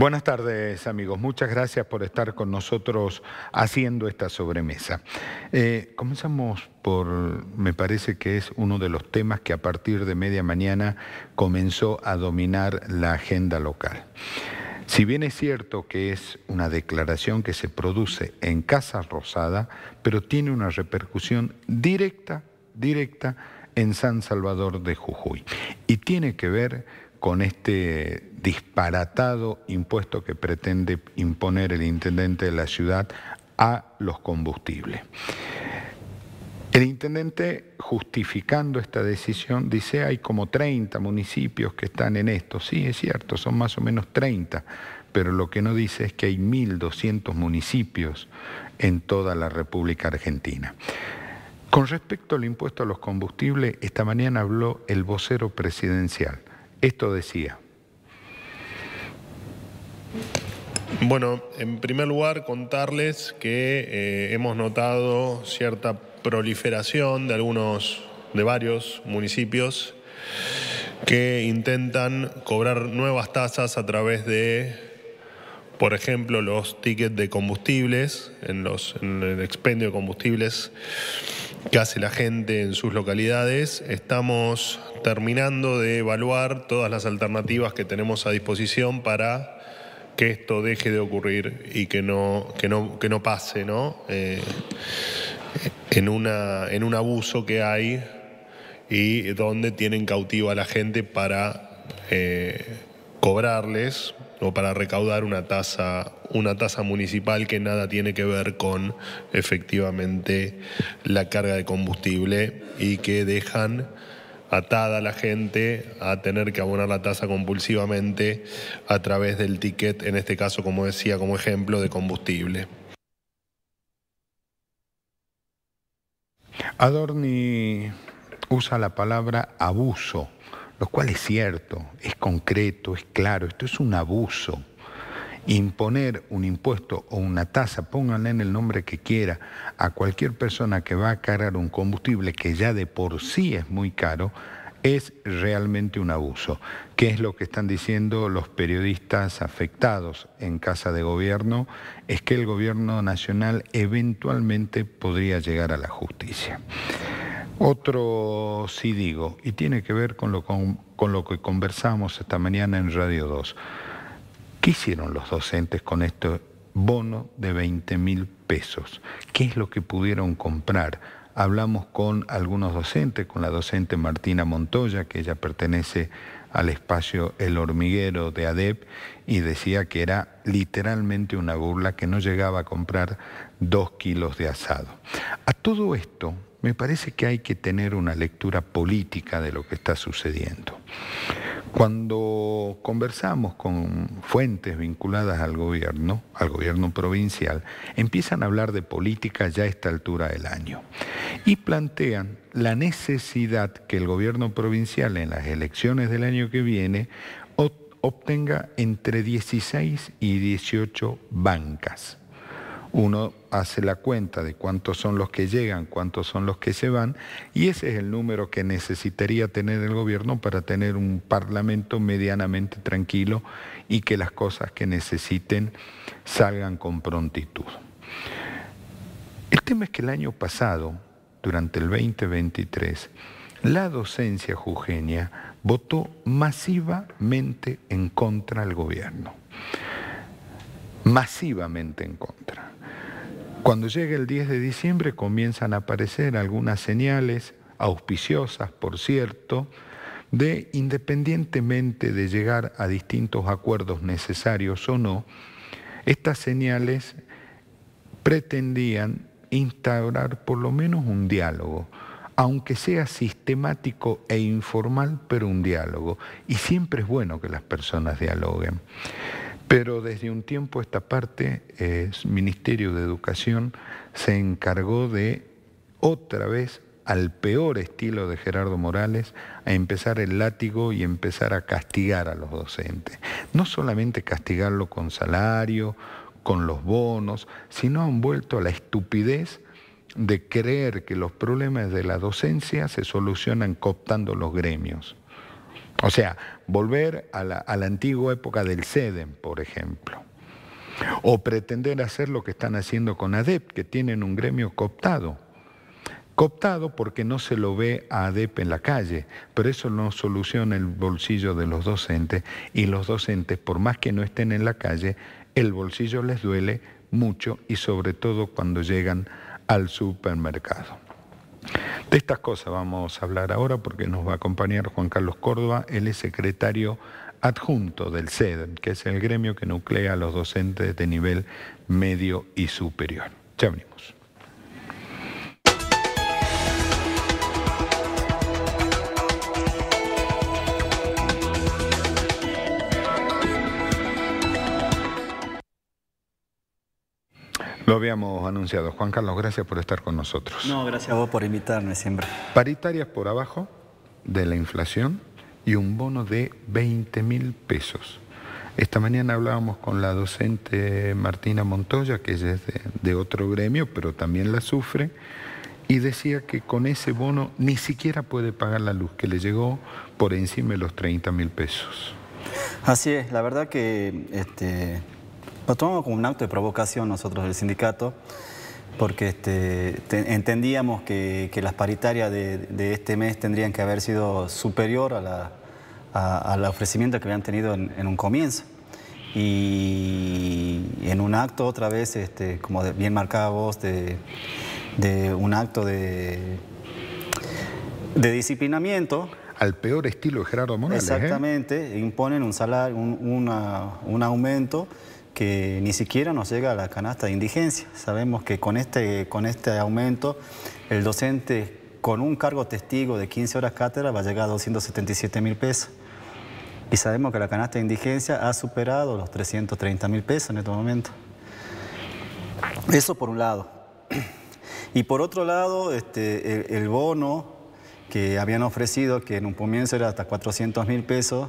Buenas tardes amigos, muchas gracias por estar con nosotros haciendo esta sobremesa. Eh, comenzamos por, me parece que es uno de los temas que a partir de media mañana comenzó a dominar la agenda local. Si bien es cierto que es una declaración que se produce en Casa Rosada, pero tiene una repercusión directa, directa en San Salvador de Jujuy. Y tiene que ver con este disparatado impuesto que pretende imponer el intendente de la ciudad a los combustibles. El intendente, justificando esta decisión, dice hay como 30 municipios que están en esto. Sí, es cierto, son más o menos 30, pero lo que no dice es que hay 1.200 municipios en toda la República Argentina. Con respecto al impuesto a los combustibles, esta mañana habló el vocero presidencial. Esto decía. Bueno, en primer lugar contarles que eh, hemos notado cierta proliferación de algunos, de varios municipios que intentan cobrar nuevas tasas a través de, por ejemplo, los tickets de combustibles, en, los, en el expendio de combustibles que hace la gente en sus localidades. Estamos terminando de evaluar todas las alternativas que tenemos a disposición para que esto deje de ocurrir y que no, que no, pase, ¿no? Eh, en, una, en un abuso que hay y donde tienen cautiva a la gente para eh, cobrarles o para recaudar una tasa, una tasa municipal que nada tiene que ver con efectivamente la carga de combustible y que dejan atada a la gente a tener que abonar la tasa compulsivamente a través del ticket, en este caso, como decía, como ejemplo de combustible. Adorni usa la palabra abuso lo cual es cierto, es concreto, es claro, esto es un abuso. Imponer un impuesto o una tasa, pónganle en el nombre que quiera, a cualquier persona que va a cargar un combustible que ya de por sí es muy caro, es realmente un abuso. ¿Qué es lo que están diciendo los periodistas afectados en Casa de Gobierno? Es que el Gobierno Nacional eventualmente podría llegar a la justicia. Otro sí digo, y tiene que ver con lo, con, lo que conversamos esta mañana en Radio 2. ¿Qué hicieron los docentes con este bono de 20 mil pesos? ¿Qué es lo que pudieron comprar? Hablamos con algunos docentes, con la docente Martina Montoya, que ella pertenece al espacio El Hormiguero de ADEP, y decía que era literalmente una burla que no llegaba a comprar dos kilos de asado. A todo esto, me parece que hay que tener una lectura política de lo que está sucediendo. Cuando conversamos con fuentes vinculadas al gobierno, al gobierno provincial, empiezan a hablar de política ya a esta altura del año y plantean la necesidad que el gobierno provincial en las elecciones del año que viene obtenga entre 16 y 18 bancas uno hace la cuenta de cuántos son los que llegan, cuántos son los que se van, y ese es el número que necesitaría tener el gobierno para tener un parlamento medianamente tranquilo y que las cosas que necesiten salgan con prontitud. El tema es que el año pasado, durante el 2023, la docencia jujeña votó masivamente en contra del gobierno masivamente en contra. Cuando llega el 10 de diciembre comienzan a aparecer algunas señales, auspiciosas por cierto, de independientemente de llegar a distintos acuerdos necesarios o no, estas señales pretendían instaurar por lo menos un diálogo, aunque sea sistemático e informal, pero un diálogo. Y siempre es bueno que las personas dialoguen. Pero desde un tiempo esta parte, el eh, Ministerio de Educación se encargó de otra vez al peor estilo de Gerardo Morales, a empezar el látigo y empezar a castigar a los docentes. No solamente castigarlo con salario, con los bonos, sino han vuelto a la estupidez de creer que los problemas de la docencia se solucionan cooptando los gremios. O sea, volver a la, antigua época del SEDEM, por ejemplo. O pretender hacer lo que están haciendo con ADEP, que tienen un gremio cooptado. Cooptado porque no se lo ve a ADEP en la calle, pero eso no soluciona el bolsillo de los docentes y los docentes, por más que no estén en la calle, el bolsillo les duele mucho y sobre todo cuando llegan al supermercado. De estas cosas vamos a hablar ahora porque nos va a acompañar Juan Carlos Córdoba, él es secretario adjunto del SED, e que es el gremio que nuclea a los docentes de nivel medio y superior. Ya venimos. Lo habíamos anunciado. Juan Carlos, gracias por estar con nosotros. No, gracias a vos por invitarme siempre. Paritarias por abajo de la inflación y un bono de 20 mil pesos. Esta mañana hablábamos con la docente Martina Montoya, que ella es de, otro gremio, pero también la sufre, y decía que con ese bono ni siquiera puede pagar la luz, que le llegó por encima de los 30 mil pesos. Así es, la verdad que este, lo tomamos como un acto de provocación nosotros del sindicato, porque este, entendíamos que, las paritarias de, este mes tendrían que haber sido superior a la, al ofrecimiento que habían tenido en, un comienzo. Y en un acto otra vez, este, como bien marcaba vos, de, un acto de, disciplinamiento, al peor estilo de Gerardo Morales. ¿eh? Exactamente, imponen un salario, un aumento que ni siquiera nos llega a la canasta de indigencia. Sabemos que con este, con este aumento el docente con un cargo testigo de 15 horas cátedra va a llegar a 277 mil pesos. Y sabemos que la canasta de indigencia ha superado los 330 mil pesos en este momento. Eso por un lado. Y por otro lado, este, el, el bono que habían ofrecido, que en un comienzo era hasta 400 mil pesos,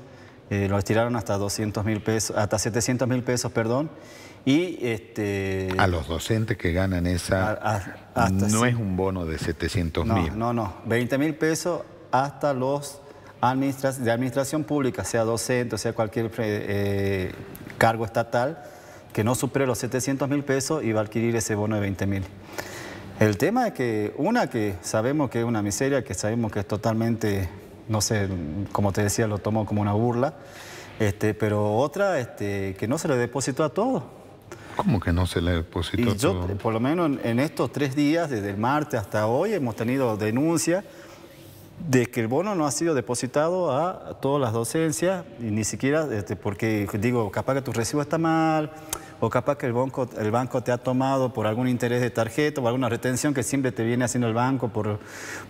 eh, lo estiraron hasta 200 mil pesos, hasta 700 mil pesos, perdón. Y este, a los docentes que ganan esa, no es un bono de 700 mil. No, no, no, 20 mil pesos hasta los de administración pública, sea docente, sea cualquier eh, cargo estatal, que no supere los 700 mil pesos y va a adquirir ese bono de 20 mil. El tema es que una que sabemos que es una miseria, que sabemos que es totalmente no sé, como te decía, lo tomo como una burla. Este, pero otra, este, que no se le depositó a todo. ¿Cómo que no se le depositó y a yo, todo? Por lo menos en, en estos tres días, desde el martes hasta hoy, hemos tenido denuncias de que el bono no ha sido depositado a todas las docencias, y ni siquiera este, porque, digo, capaz que tu recibo está mal, o capaz que el banco, el banco te ha tomado por algún interés de tarjeta o alguna retención que siempre te viene haciendo el banco por,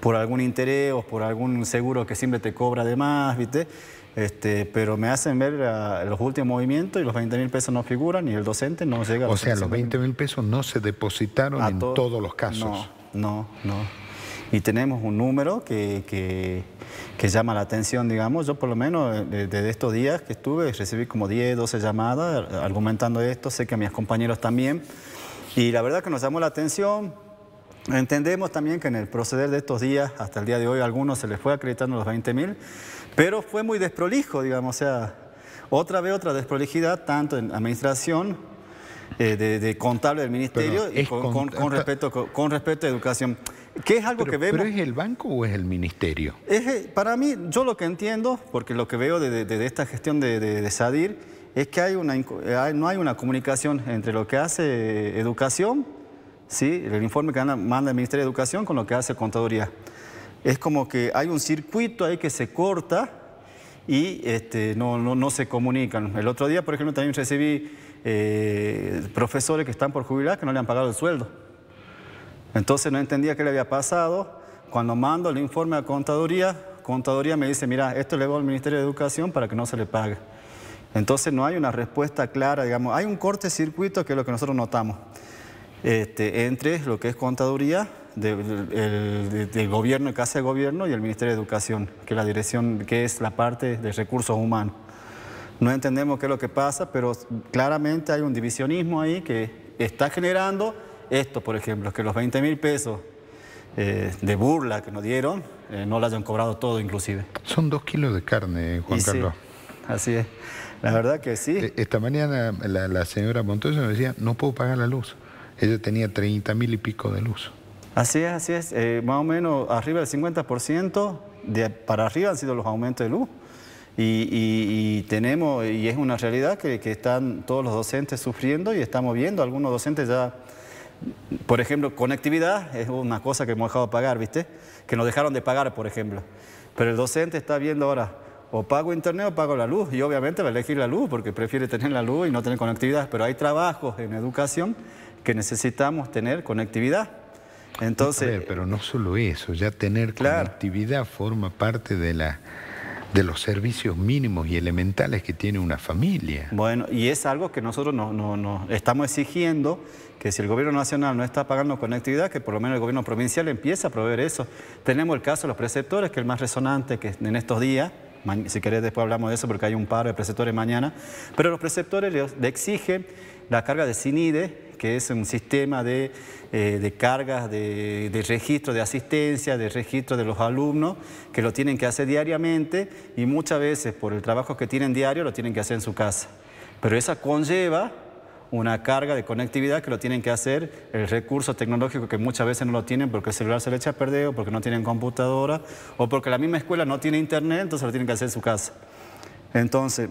por algún interés o por algún seguro que siempre te cobra de más, ¿viste? Este, pero me hacen ver los últimos movimientos y los 20 mil pesos no figuran y el docente no llega. O sea, los 20 mil pesos no se depositaron en todos los casos. No, no, no y tenemos un número que, que, que, llama la atención, digamos. Yo por lo menos desde estos días que estuve recibí como 10, 12 llamadas argumentando esto, sé que a mis compañeros también. Y la verdad que nos llamó la atención. Entendemos también que en el proceder de estos días, hasta el día de hoy, algunos se les fue acreditando los 20 mil, pero fue muy desprolijo, digamos, o sea, otra vez otra desprolijidad, tanto en administración eh, de, contable del ministerio y con, con, con, respecto, con, respecto a educación. Que es algo pero, que es el banco o es el ministerio? Es, eh, para mí, yo lo que entiendo, porque lo que veo de, de esta gestión de, SADIR, es que hay una, no hay una comunicación entre lo que hace eh, educación, ¿sí? el informe que manda el Ministerio de Educación, con lo que hace Contaduría. Es como que hay un circuito ahí que se corta y este, no, no, no se comunican. El otro día, por ejemplo, también recibí eh, profesores que están por jubilar que no le han pagado el sueldo. Entonces no entendía qué le había pasado. Cuando mando el informe a Contaduría, Contaduría me dice, mira, esto le va al Ministerio de Educación para que no se le pague. Entonces no hay una respuesta clara, digamos, hay un corte circuito que es lo que nosotros notamos este, entre lo que es Contaduría del, gobierno, que hace el gobierno, y el Ministerio de Educación, que, la dirección, que es la parte de recursos humanos no entendemos qué es lo que pasa, pero claramente hay un divisionismo ahí que está generando esto, por ejemplo, que los 20 mil pesos eh, de burla que nos dieron eh, no lo hayan cobrado todo inclusive. Son dos kilos de carne, Juan Carlos. así es. La verdad que sí. E, esta mañana la, señora Montoya me decía, no puedo pagar la luz. Ella tenía 30 mil y pico de luz. Así es, así es. Eh, más o menos arriba del 50%, para arriba han sido los aumentos de luz. Y, tenemos, y es una realidad que, están todos los docentes sufriendo y estamos viendo algunos docentes ya, por ejemplo, conectividad es una cosa que hemos dejado de pagar, ¿viste? Que nos dejaron de pagar, por ejemplo. Pero el docente está viendo ahora, o pago internet o pago la luz, y obviamente va a elegir la luz porque prefiere tener la luz y no tener conectividad, pero hay trabajos en educación que necesitamos tener conectividad. Entonces, pero no solo eso, ya tener conectividad forma parte de la de los servicios mínimos y elementales que tiene una familia. Bueno, y es algo que nosotros no, estamos exigiendo, que si el gobierno nacional no está pagando conectividad, que por lo menos el gobierno provincial empiece a proveer eso. Tenemos el caso de los preceptores, que es el más resonante que en estos días, si querés después hablamos de eso porque hay un paro de preceptores mañana, pero los preceptores le exigen la carga de CINIDE, que es un sistema de, eh, cargas, de, registro de asistencia, de registro de los alumnos, que lo tienen que hacer diariamente y muchas veces por el trabajo que tienen diario lo tienen que hacer en su casa. Pero esa conlleva una carga de conectividad que lo tienen que hacer, el recurso tecnológico que muchas veces no lo tienen porque el celular se le echa a perder o porque no tienen computadora o porque la misma escuela no tiene internet, entonces lo tienen que hacer en su casa. Entonces,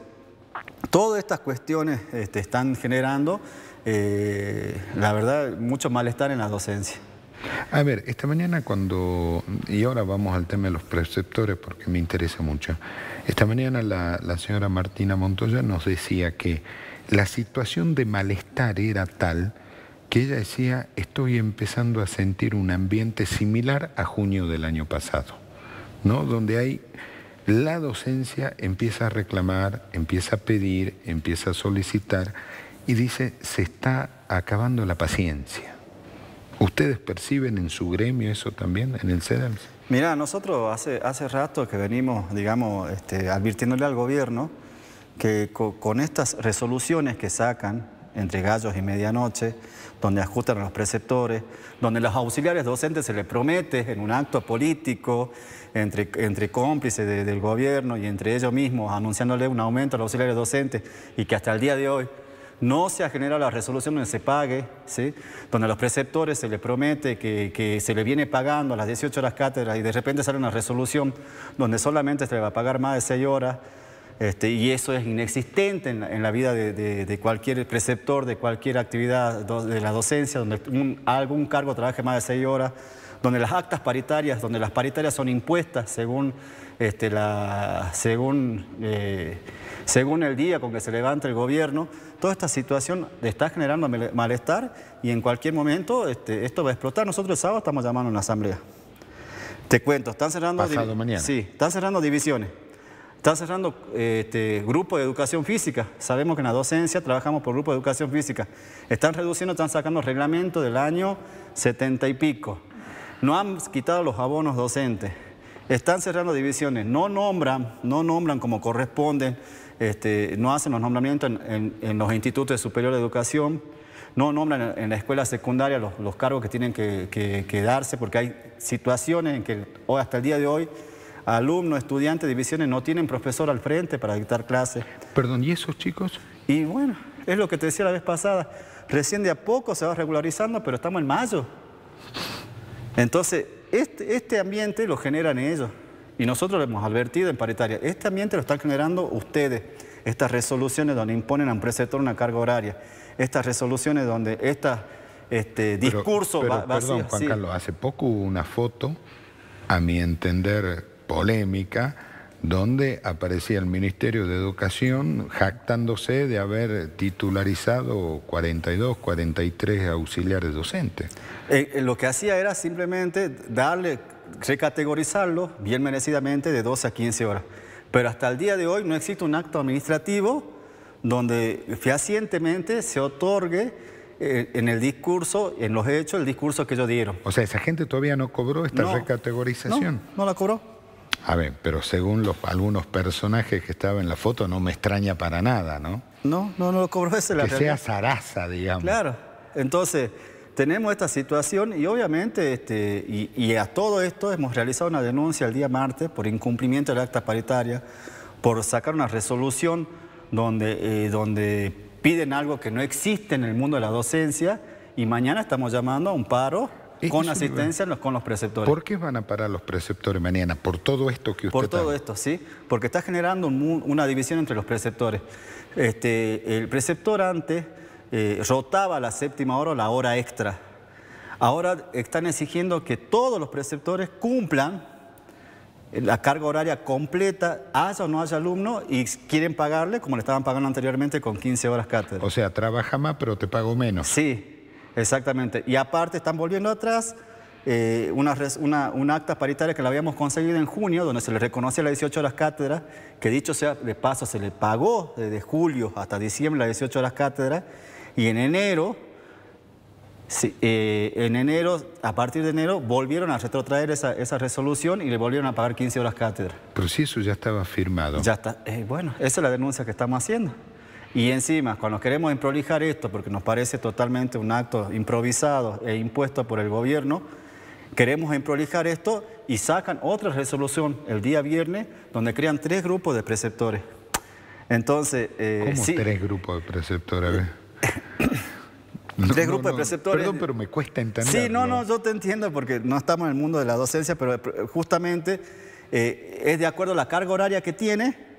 todas estas cuestiones este, están generando eh, la verdad, mucho malestar en la docencia. A ver, esta mañana cuando, y ahora vamos al tema de los preceptores porque me interesa mucho, esta mañana la, la señora Martina Montoya nos decía que la situación de malestar era tal que ella decía, estoy empezando a sentir un ambiente similar a junio del año pasado, ¿no? Donde hay la docencia empieza a reclamar, empieza a pedir, empieza a solicitar y dice, se está acabando la paciencia. ¿Ustedes perciben en su gremio eso también, en el CEDEMS? Mira, nosotros hace, hace rato que venimos, digamos, este, advirtiéndole al gobierno que con, estas resoluciones que sacan entre gallos y medianoche, donde ajustan a los preceptores, donde los auxiliares docentes se les promete en un acto político entre, entre cómplices del gobierno y entre ellos mismos anunciándole un aumento a los auxiliares docentes y que hasta el día de hoy no se ha generado la resolución donde se pague, ¿sí? donde a los preceptores se les promete que, se le viene pagando a las 18 horas cátedras y de repente sale una resolución donde solamente se le va a pagar más de 6 horas. Este, y eso es inexistente en la, vida de, cualquier preceptor, de cualquier actividad de la docencia, donde algún cargo trabaje más de 6 horas, donde las actas paritarias, donde las paritarias son impuestas según este, según, eh, según el día con que se levante el gobierno. Toda esta situación está generando malestar y en cualquier momento este, esto va a explotar. Nosotros el sábado estamos llamando a una asamblea. Te cuento, están cerrando... están cerrando divisiones. Están cerrando este, grupos de educación física. Sabemos que en la docencia trabajamos por grupos de educación física. Están reduciendo, están sacando reglamentos del año 70 y pico. No han quitado los abonos docentes. Están cerrando divisiones, no nombran, no nombran como corresponde, este, no hacen los nombramientos en, los institutos de superior de educación, no nombran en la escuela secundaria los, cargos que tienen que, darse, porque hay situaciones en que hoy, hasta el día de hoy alumnos, estudiantes, divisiones no tienen profesor al frente para dictar clases. Perdón, ¿y esos chicos? Y bueno, es lo que te decía la vez pasada, recién de a poco se va regularizando, pero estamos en mayo. Entonces, este, este, ambiente lo generan ellos. Y nosotros lo hemos advertido en paritaria. Este ambiente lo están generando ustedes. Estas resoluciones donde imponen a un preceptor una carga horaria. Estas resoluciones donde estas este, discurso perdón, Juan Carlos, hace poco hubo una foto, a mi entender, polémica donde aparecía el Ministerio de Educación jactándose de haber titularizado 42, 43 auxiliares docentes. lo que hacía era simplemente darle, recategorizarlo bien merecidamente de 12 a 15 horas. Pero hasta el día de hoy no existe un acto administrativo donde fehacientemente se otorgue eh, en el discurso, en los hechos, el discurso que ellos dieron. O sea, esa gente todavía no cobró esta recategorización. no la cobró. A ver, pero según algunos personajes que estaban en la foto, no me extraña para nada, ¿no? No, no, no lo cobró ese la Que sea zaraza, digamos. Claro. Entonces, tenemos esta situación y obviamente, este, y, a todo esto hemos realizado una denuncia el día martes por incumplimiento del acta paritaria, por sacar una resolución donde, eh, donde piden algo que no existe en el mundo de la docencia y mañana estamos llamando a un paro este con asistencia es con los preceptores. ¿Por qué van a parar los preceptores mañana? ¿Por todo esto que usted Por todo esto, sí. Porque está generando una división entre los preceptores. Este, el preceptor antes eh, rotaba la séptima hora o la hora extra. Ahora están exigiendo que todos los preceptores cumplan la carga horaria completa, haya o no haya alumno, y quieren pagarle como le estaban pagando anteriormente con 15 horas cátedra. O sea, trabaja más pero te pago menos. Sí, Exactamente. Y aparte están volviendo atrás eh, una, acta paritaria que la habíamos conseguido en junio, donde se le reconoce las 18 horas cátedras, que dicho sea de paso, se le pagó desde julio hasta diciembre las 18 horas cátedras, y en enero, eh, en enero, a partir de enero, volvieron a retrotraer esa, resolución y le volvieron a pagar 15 horas cátedras. Pero si eso ya estaba firmado. Ya está. Eh, bueno, esa es la denuncia que estamos haciendo. Y encima, cuando queremos improlijar esto, porque nos parece totalmente un acto improvisado e impuesto por el gobierno, queremos improlijar esto y sacan otra resolución el día viernes donde crean tres grupos de preceptores. Entonces, eh, ¿Cómo tres grupos de preceptores? tres grupos de preceptores. Perdón, pero me cuesta entender. Sí, no, no, yo te entiendo porque no estamos en el mundo de la docencia, pero eh, justamente eh, es de acuerdo a la carga horaria que tiene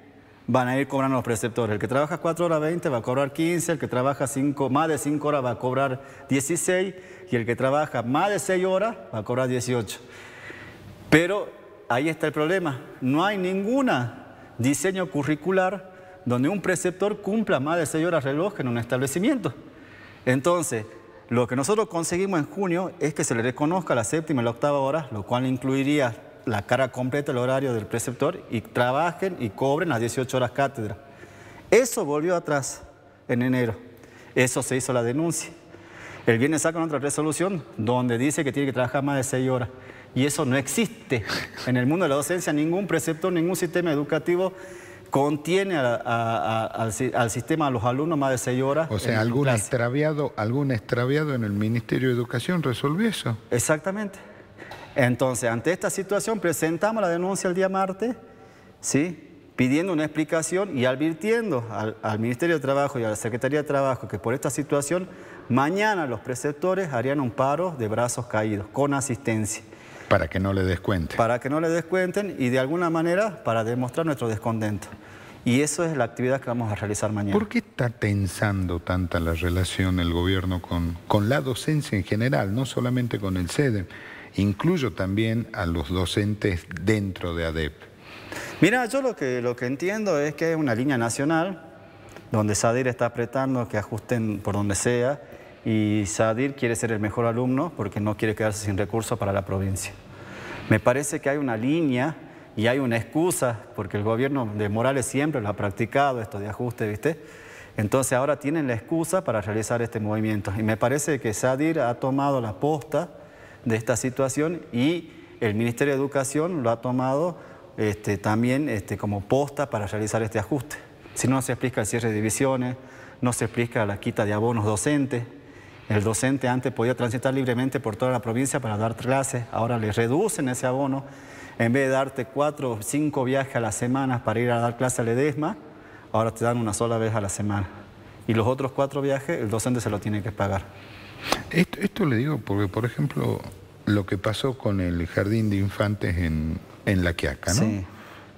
van a ir cobrando los preceptores. El que trabaja 4 horas 20 va a cobrar 15, el que trabaja 5, más de 5 horas va a cobrar 16 y el que trabaja más de 6 horas va a cobrar 18. Pero ahí está el problema, no hay ningún diseño curricular donde un preceptor cumpla más de 6 horas reloj en un establecimiento. Entonces, lo que nosotros conseguimos en junio es que se le reconozca la séptima y la octava hora, lo cual incluiría la cara completa el horario del preceptor y trabajen y cobren las 18 horas cátedra. Eso volvió atrás en enero. Eso se hizo la denuncia. El viernes sacan otra resolución donde dice que tiene que trabajar más de 6 horas. Y eso no existe. En el mundo de la docencia ningún preceptor, ningún sistema educativo contiene al, sistema, a los alumnos más de 6 horas. O sea, algún extraviado, algún extraviado en el Ministerio de Educación resolvió eso. Exactamente. Entonces, ante esta situación, presentamos la denuncia el día martes, ¿sí? pidiendo una explicación y advirtiendo al, Ministerio de Trabajo y a la Secretaría de Trabajo que por esta situación mañana los preceptores harían un paro de brazos caídos con asistencia. Para que no le descuenten. Para que no le descuenten y de alguna manera para demostrar nuestro descontento. Y eso es la actividad que vamos a realizar mañana. ¿Por qué está tensando tanta la relación el gobierno con, con la docencia en general, no solamente con el SEDEM? incluyo también a los docentes dentro de ADEP. Mira, yo lo que, lo que entiendo es que es una línea nacional donde SADIR está apretando que ajusten por donde sea y SADIR quiere ser el mejor alumno porque no quiere quedarse sin recursos para la provincia. Me parece que hay una línea y hay una excusa, porque el gobierno de Morales siempre lo ha practicado, esto de ajuste, ¿viste? Entonces ahora tienen la excusa para realizar este movimiento. Y me parece que SADIR ha tomado la posta de esta situación y el Ministerio de Educación lo ha tomado este, también este, como posta para realizar este ajuste. Si no, se explica el cierre de divisiones, no se explica la quita de abonos docentes. El docente antes podía transitar libremente por toda la provincia para dar clases, ahora le reducen ese abono. En vez de darte cuatro o cinco viajes a la semana para ir a dar clase a Ledesma, ahora te dan una sola vez a la semana. Y los otros cuatro viajes el docente se lo tiene que pagar. Esto, le digo porque, por ejemplo, lo que pasó con el jardín de infantes en, La Quiaca, ¿no? Sí.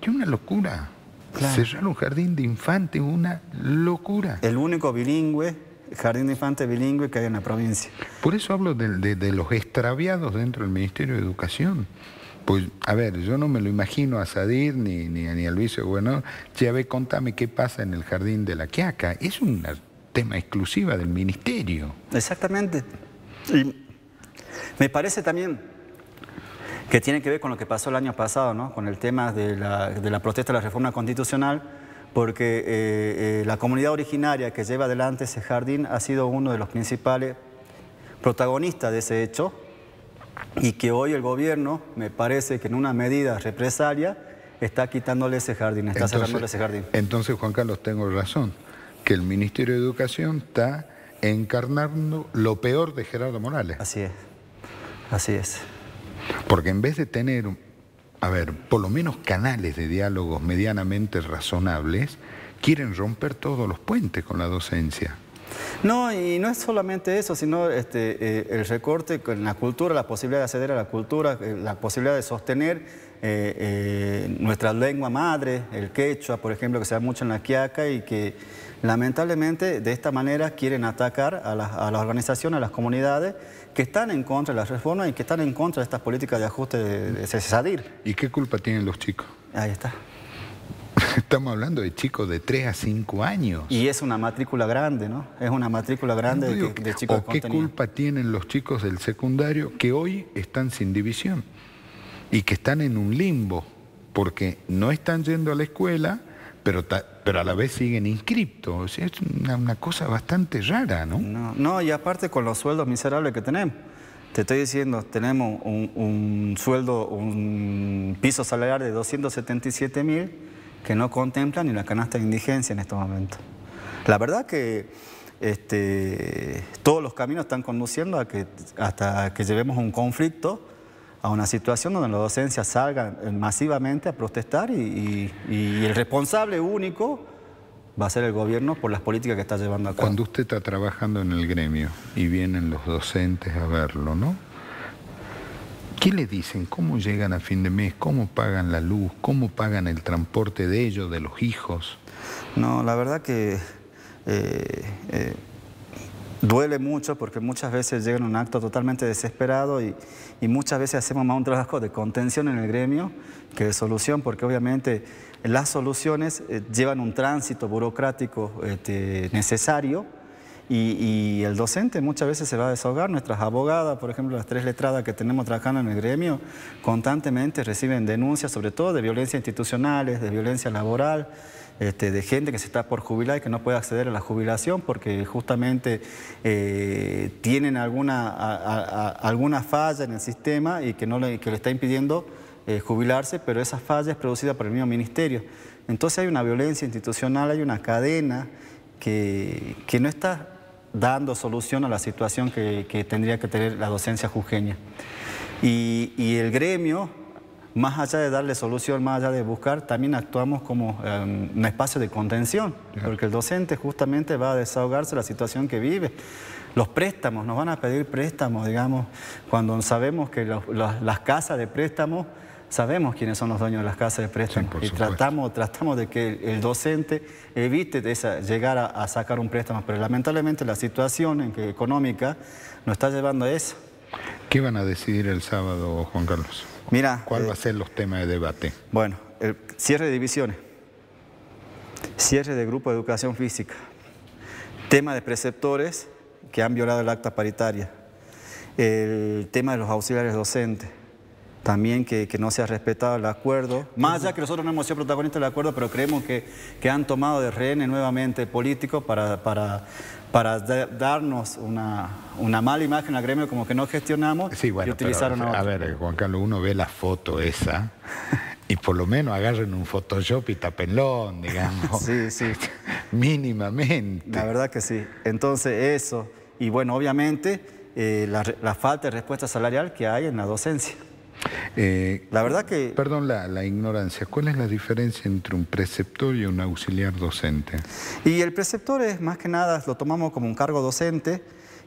una locura. Claro. Cerrar un jardín de infantes, una locura. El único bilingüe, jardín de infantes bilingüe que hay en la provincia. Por eso hablo de, los extraviados dentro del Ministerio de Educación. Pues, a ver, yo no me lo imagino a Sadir ni, ni, ni a Luis Bueno. Ya ve, contame qué pasa en el jardín de la Quiaca. Es una tema exclusiva del ministerio. Exactamente. me parece también que tiene que ver con lo que pasó el año pasado, ¿no? con el tema de la, protesta de la reforma constitucional, porque eh, eh, la comunidad originaria que lleva adelante ese jardín ha sido uno de los principales protagonistas de ese hecho y que hoy el gobierno, me parece que en una medida represaria, está quitándole ese jardín, está cerrándole ese jardín. Entonces, Juan Carlos, tengo razón que el Ministerio de Educación está encarnando lo peor de Gerardo Morales. Así es, así es. Porque en vez de tener, a ver, por lo menos canales de diálogos medianamente razonables, quieren romper todos los puentes con la docencia. No, y no es solamente eso, sino este, eh, el recorte en la cultura, la posibilidad de acceder a la cultura, eh, la posibilidad de sostener eh, eh, nuestra lengua madre, el quechua, por ejemplo, que se da mucho en la quiaca y que lamentablemente de esta manera quieren atacar a las, organizaciones, a las comunidades que están en contra de las reformas y que están en contra de estas políticas de ajuste de, de cesadir. ¿Y qué culpa tienen los chicos? Ahí está. Estamos hablando de chicos de 3 a 5 años. Y es una matrícula grande, ¿no? Es una matrícula grande de, chicos. ¿O qué culpa tienen los chicos del secundario que hoy están sin división? y que están en un limbo, porque no están yendo a la escuela, pero, pero a la vez siguen inscriptos. es una, cosa bastante rara, ¿no? ¿no? y aparte con los sueldos miserables que tenemos. Te estoy diciendo, tenemos un, sueldo, un piso salarial de 277 mil que no contempla ni la canasta de indigencia en estos momentos. La verdad que este, todos los caminos están conduciendo a que, hasta que llevemos un conflicto a una situación donde la docencia salga masivamente a protestar y, el responsable único va a ser el gobierno por las políticas que está llevando a cabo. Cuando usted está trabajando en el gremio y vienen los docentes a verlo, ¿no? ¿Qué le dicen? ¿Cómo llegan a fin de mes? ¿Cómo pagan la luz? ¿Cómo pagan el transporte de ellos, de los hijos? No, la verdad que eh, eh, duele mucho porque muchas veces llega en un acto totalmente desesperado y, muchas veces hacemos más un trabajo de contención en el gremio que de solución, porque obviamente las soluciones eh, llevan un tránsito burocrático este, necesario. Y, el docente muchas veces se va a desahogar. Nuestras abogadas, por ejemplo, las tres letradas que tenemos trabajando en el gremio, constantemente reciben denuncias, sobre todo de violencia institucionales, de violencia laboral, este, de gente que se está por jubilar y que no puede acceder a la jubilación porque justamente eh, tienen alguna, alguna falla en el sistema y que, no le, está impidiendo eh, jubilarse, pero esa falla es producida por el mismo ministerio. Entonces hay una violencia institucional, hay una cadena que, no está dando solución a la situación que, tendría que tener la docencia jujeña. Y, y el gremio más allá de darle solución, más allá de buscar, también actuamos como em, un espacio de contención, porque el docente justamente va a desahogarse de la situación que vive. Los préstamos, nos van a pedir préstamos, digamos, cuando sabemos que las casas de préstamos, sabemos quiénes son los dueños de las casas de préstamos y tratamos, tratamos de que el, docente evite llegar a, sacar un préstamo, pero lamentablemente la situación económica nos está llevando a eso. ¿Qué van a decidir el sábado, Juan Carlos? Mira. ¿Cuál va a ser los temas de debate? Bueno, el cierre de divisiones, cierre de grupo de educación física, tema de preceptores que han violado el acta paritaria, el tema de los auxiliares docentes también que, no se ha respetado el acuerdo. Más allá que nosotros no hemos sido protagonistas del acuerdo, pero creemos que, que han tomado de rehenes nuevamente políticos para, para, para darnos una, mala imagen al gremio, como que no gestionamos y utilizaron a, ver, eh, Juan Carlos, uno ve la foto esa. y por lo menos agarren un Photoshop y tapenlón, digamos. sí, sí. Mínimamente. La verdad que sí. Entonces, eso. Y bueno, obviamente, eh, la, la falta de respuesta salarial que hay en la docencia. Eh, la verdad que... Perdón la, ignorancia, ¿cuál es la diferencia entre un preceptor y un auxiliar docente? Y el preceptor es más que nada, lo tomamos como un cargo docente,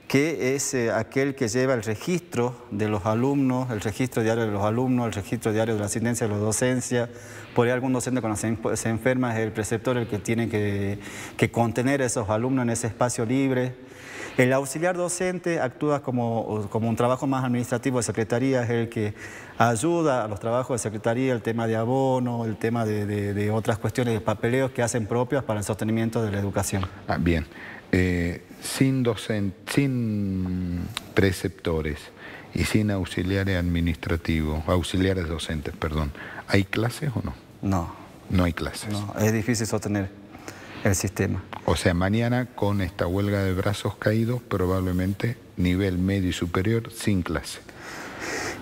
que es eh, aquel que lleva el registro de los alumnos, el registro diario de los alumnos, el registro diario de la asistencia de la docencia. Por ahí algún docente cuando se, enferma es el preceptor el que tiene que, que contener a esos alumnos en ese espacio libre. El auxiliar docente actúa como, un trabajo más administrativo de secretaría, es el que ayuda a los trabajos de secretaría, el tema de abono, el tema de, otras cuestiones de papeleos que hacen propias para el sostenimiento de la educación. Ah, bien, eh, sin, docente, sin preceptores y sin auxiliares administrativos, auxiliares docentes, perdón, ¿hay clases o no? No. No hay clases. No, es difícil sostener el sistema. O sea, mañana con esta huelga de brazos caídos, probablemente nivel medio y superior sin clase.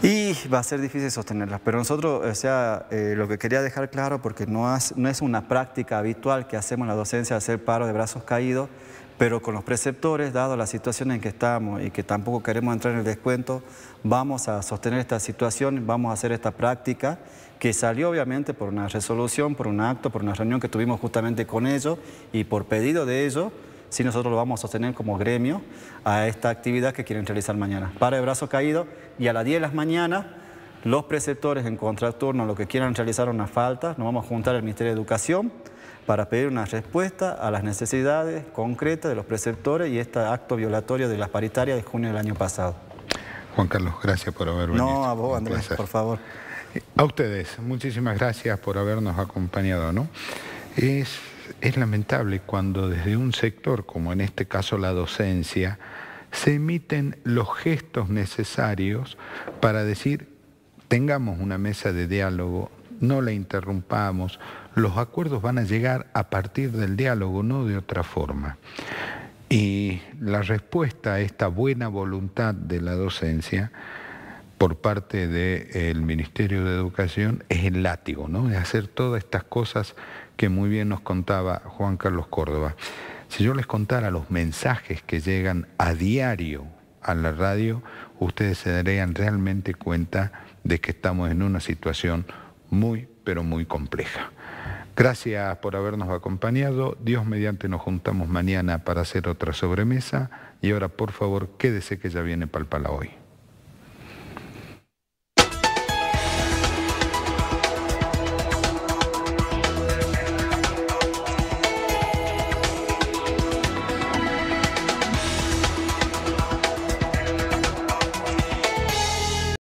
Y va a ser difícil sostenerlas, pero nosotros, o sea, eh, lo que quería dejar claro, porque no, no es una práctica habitual que hacemos en la docencia hacer paro de brazos caídos, pero con los preceptores, dado la situación en que estamos y que tampoco queremos entrar en el descuento, vamos a sostener esta situación, vamos a hacer esta práctica que salió obviamente por una resolución, por un acto, por una reunión que tuvimos justamente con ellos y por pedido de ellos, si nosotros lo vamos a sostener como gremio a esta actividad que quieren realizar mañana. Para el brazo caído y a las 10 de la mañana los preceptores en contraturno, lo que quieran realizar una falta, nos vamos a juntar al Ministerio de Educación para pedir una respuesta a las necesidades concretas de los preceptores y este acto violatorio de las paritarias de junio del año pasado. Juan Carlos, gracias por haber venido. No, a vos, Andrés, por favor. A ustedes, muchísimas gracias por habernos acompañado. ¿no? Es, es lamentable cuando desde un sector, como en este caso la docencia, se emiten los gestos necesarios para decir, tengamos una mesa de diálogo, no la interrumpamos, los acuerdos van a llegar a partir del diálogo, no de otra forma. Y la respuesta a esta buena voluntad de la docencia por parte del Ministerio de Educación es el látigo, ¿no? Es hacer todas estas cosas que muy bien nos contaba Juan Carlos Córdoba. Si yo les contara los mensajes que llegan a diario a la radio, ustedes se darían realmente cuenta de que estamos en una situación muy, pero muy compleja. Gracias por habernos acompañado. Dios mediante nos juntamos mañana para hacer otra sobremesa. Y ahora, por favor, quédese que ya viene Palpala hoy.